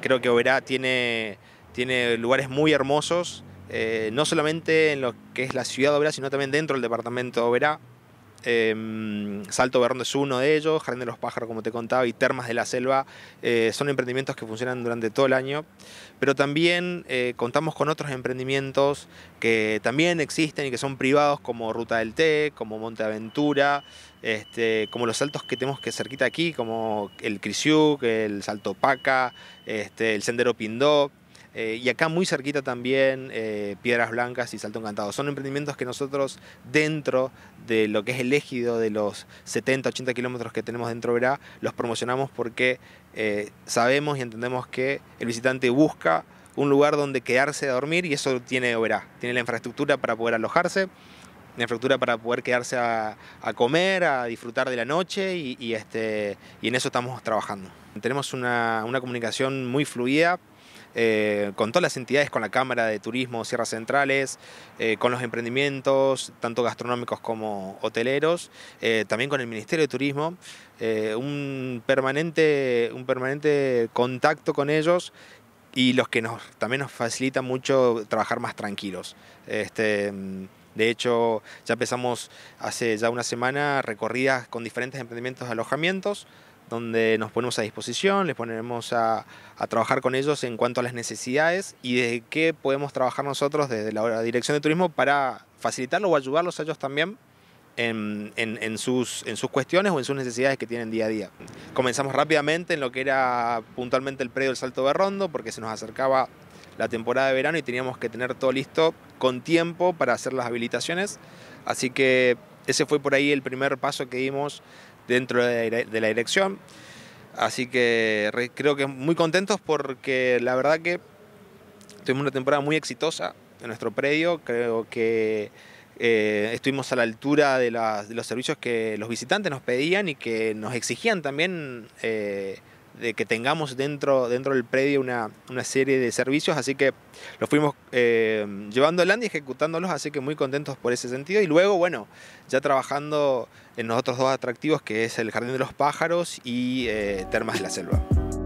Creo que Oberá tiene, tiene lugares muy hermosos, eh, no solamente en lo que es la ciudad de Oberá, sino también dentro del departamento de Oberá. Em, Salto Berrondo es uno de ellos, Jardín de los Pájaros, como te contaba, y Termas de la Selva eh, son emprendimientos que funcionan durante todo el año, pero también eh, contamos con otros emprendimientos que también existen y que son privados, como Ruta del Té, como Monte Aventura, este, como los saltos que tenemos que cerquita aquí, como el Crisiuc, el Salto Paca, este, el Sendero Pindó. Eh, y acá muy cerquita también eh, Piedras Blancas y Salto Encantado. Son emprendimientos que nosotros dentro de lo que es el ejido de los 70, 80 kilómetros que tenemos dentro de Verá, los promocionamos porque eh, sabemos y entendemos que el visitante busca un lugar donde quedarse a dormir y eso tiene Oberá. Tiene la infraestructura para poder alojarse, la infraestructura para poder quedarse a, comer, a disfrutar de la noche y, este, y en eso estamos trabajando. Tenemos una, una comunicación muy fluida eh, con todas las entidades, con la Cámara de Turismo, Sierras Centrales, eh, con los emprendimientos, tanto gastronómicos como hoteleros, eh, también con el Ministerio de Turismo, un, permanente, un permanente contacto con ellos y los que nos, también nos facilita mucho trabajar más tranquilos. Este, mm, de hecho, ya empezamos hace ya una semana recorridas con diferentes emprendimientos de alojamientos, donde nos ponemos a disposición, les ponemos a, trabajar con ellos en cuanto a las necesidades y desde qué podemos trabajar nosotros desde la Dirección de Turismo para facilitarlo o ayudarlos a ellos también en, sus, en, sus, cuestiones o en sus necesidades que tienen día a día. Comenzamos rápidamente en lo que era puntualmente el predio del Salto Berrondo, porque se nos acercaba la temporada de verano y teníamos que tener todo listo con tiempo para hacer las habilitaciones. Así que ese fue por ahí el primer paso que dimos dentro de la dirección. Así que creo que muy contentos porque la verdad que tuvimos una temporada muy exitosa en nuestro predio. Creo que eh, estuvimos a la altura de, los servicios que los visitantes nos pedían y que nos exigían también eh, de que tengamos dentro, dentro del predio una, serie de servicios, así que los fuimos eh, llevando adelante y ejecutándolos, así que muy contentos por ese sentido. Y luego, bueno, ya trabajando en los otros dos atractivos, que es el Jardín de los Pájaros y eh, Termas de la Selva.